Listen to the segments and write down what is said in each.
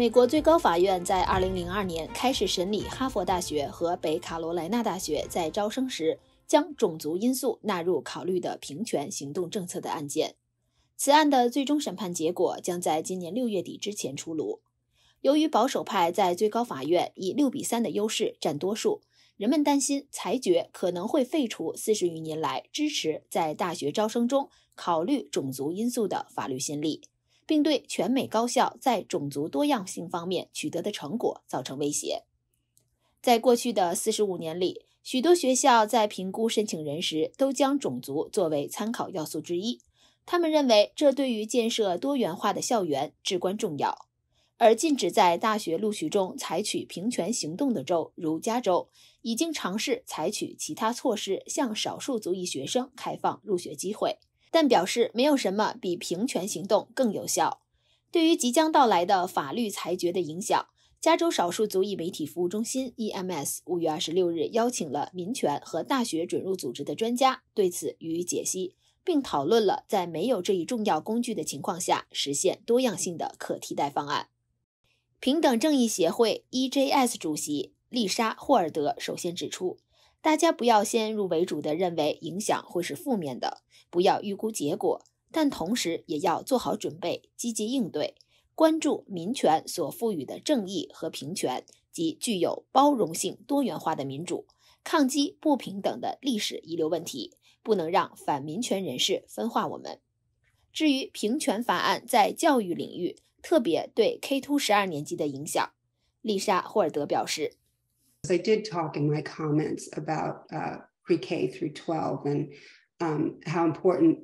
美国最高法院在2002年开始审理哈佛大学和北卡罗莱纳大学在招生时将种族因素纳入考虑的平权行动政策的案件。此案的最终审判结果将在今年六月底之前出炉。由于保守派在最高法院以六比三的优势占多数，人们担心裁决可能会废除四十余年来支持在大学招生中考虑种族因素的法律先例。并对全美高校在种族多样性方面取得的成果造成威胁。在过去的四十五年里，许多学校在评估申请人时都将种族作为参考要素之一，他们认为这对于建设多元化的校园至关重要。而禁止在大学录取中采取平权行动的州，如加州，已经尝试采取其他措施向少数族裔学生开放入学机会。但表示没有什么比平权行动更有效。对于即将到来的法律裁决的影响，加州少数族裔媒体服务中心 （EMS） 五月二十六日邀请了民权和大学准入组织的专家对此予以解析，并讨论了在没有这一重要工具的情况下实现多样性的可替代方案。平等正义协会 （EJS） 主席丽莎·霍尔德首先指出，大家不要先入为主的认为影响会是负面的。不要预估结果，但同时也要做好准备，积极应对。关注民权所赋予的正义和平权，及具有包容性、多元化的民主，抗击不平等的历史遗留问题，不能让反民权人士分化我们。至于平权法案在教育领域，特别对 K 到十二年级的影响，丽莎·霍尔德表示：“I did talk in my comments about uh pre K through twelve and.” um, how important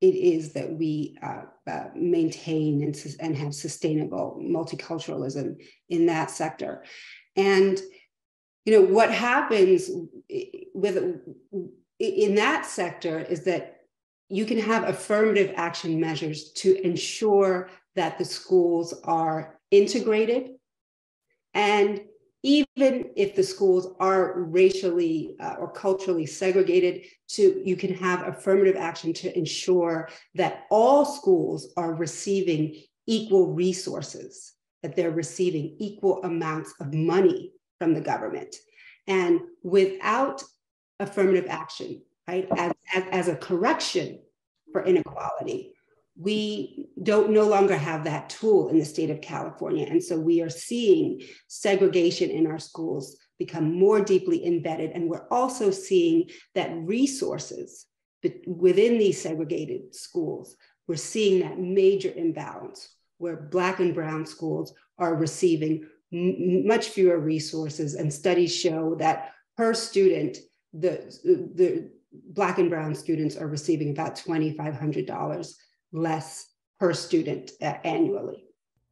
it is that we uh, uh, maintain and, and have sustainable multiculturalism in that sector. And you know what happens with in that sector is that you can have affirmative action measures to ensure that the schools are integrated and even if the schools are racially uh, or culturally segregated to you can have affirmative action to ensure that all schools are receiving equal resources that they're receiving equal amounts of money from the government and without affirmative action right as, as, as a correction for inequality we don't no longer have that tool in the state of California. And so we are seeing segregation in our schools become more deeply embedded. And we're also seeing that resources within these segregated schools, we're seeing that major imbalance where Black and Brown schools are receiving much fewer resources. And studies show that per student, the, the Black and Brown students are receiving about $2,500 Less per student annually。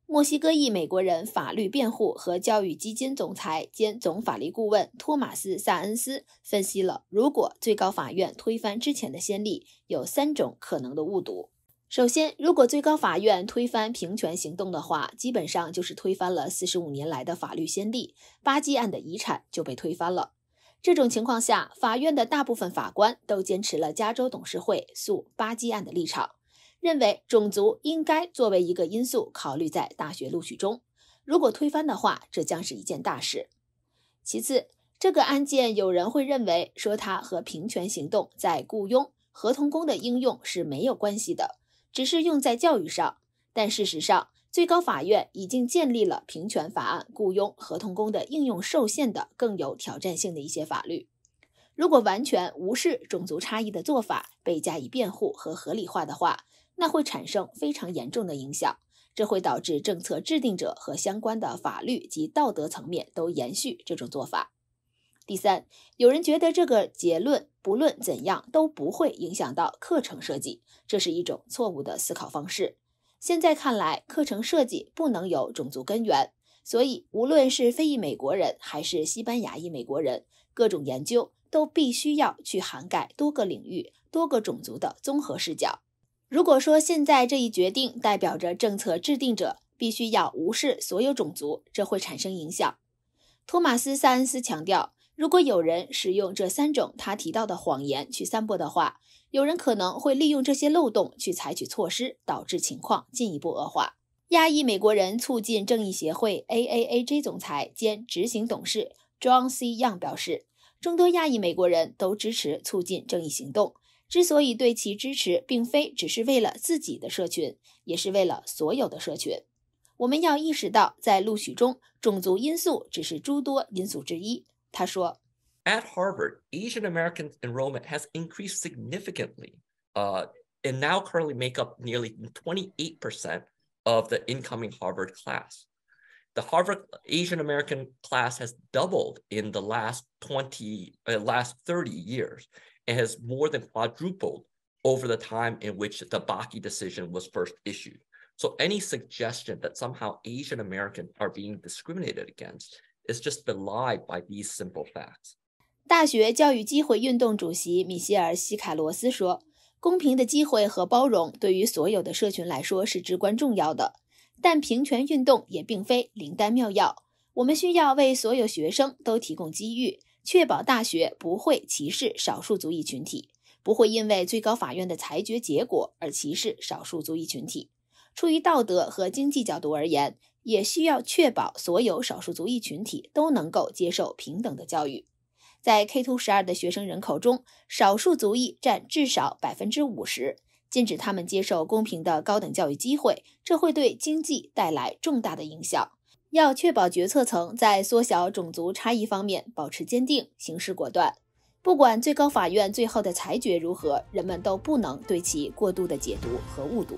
墨西哥裔美国人法律辩护和教育基金总裁兼总法律顾问托马斯·萨恩斯分析了，如果最高法院推翻之前的先例，有三种可能的误读。首先，如果最高法院推翻平权行动的话，基本上就是推翻了四十五年来的法律先例。巴基案的遗产就被推翻了。这种情况下，法院的大部分法官都坚持了加州董事会诉巴基案的立场。认为种族应该作为一个因素考虑在大学录取中。如果推翻的话，这将是一件大事。其次，这个案件有人会认为说它和平权行动在雇佣合同工的应用是没有关系的，只是用在教育上。但事实上，最高法院已经建立了平权法案雇佣合同工的应用受限的更有挑战性的一些法律。如果完全无视种族差异的做法被加以辩护和合理化的话，那会产生非常严重的影响，这会导致政策制定者和相关的法律及道德层面都延续这种做法。第三，有人觉得这个结论不论怎样都不会影响到课程设计，这是一种错误的思考方式。现在看来，课程设计不能有种族根源，所以无论是非裔美国人还是西班牙裔美国人，各种研究都必须要去涵盖多个领域、多个种族的综合视角。如果说现在这一决定代表着政策制定者必须要无视所有种族，这会产生影响。托马斯·萨恩斯强调，如果有人使用这三种他提到的谎言去散播的话，有人可能会利用这些漏洞去采取措施，导致情况进一步恶化。亚裔美国人促进正义协会 （A A A J） 总裁兼执行董事 John C. Young 表示，众多亚裔美国人都支持促进正义行动。之所以对其支持，并非只是为了自己的社群，也是为了所有的社群。我们要意识到，在录取中，种族因素只是诸多因素之一。他说：“At Harvard, Asian American enrollment has increased significantly, uh, and now currently make up nearly 28 percent of the incoming Harvard class. The Harvard Asian American class has doubled in the last 20, uh, last 30 years, and has more than quadrupled over the time in which the Baki decision was first issued. So any suggestion that somehow Asian Americans are being discriminated against is just belied by these simple facts. 大学教育机会运动主席米歇尔·西卡罗斯说：“公平的机会和包容对于所有的社群来说是至关重要的，但平权运动也并非灵丹妙药。我们需要为所有学生都提供机遇，确保大学不会歧视少数族裔群体，不会因为最高法院的裁决结果而歧视少数族裔群体。出于道德和经济角度而言，也需要确保所有少数族裔群体都能够接受平等的教育。在 K-12 two 的学生人口中，少数族裔占至少百分之五十。禁止他们接受公平的高等教育机会，这会对经济带来重大的影响。要确保决策层在缩小种族差异方面保持坚定、行事果断。不管最高法院最后的裁决如何，人们都不能对其过度的解读和误读。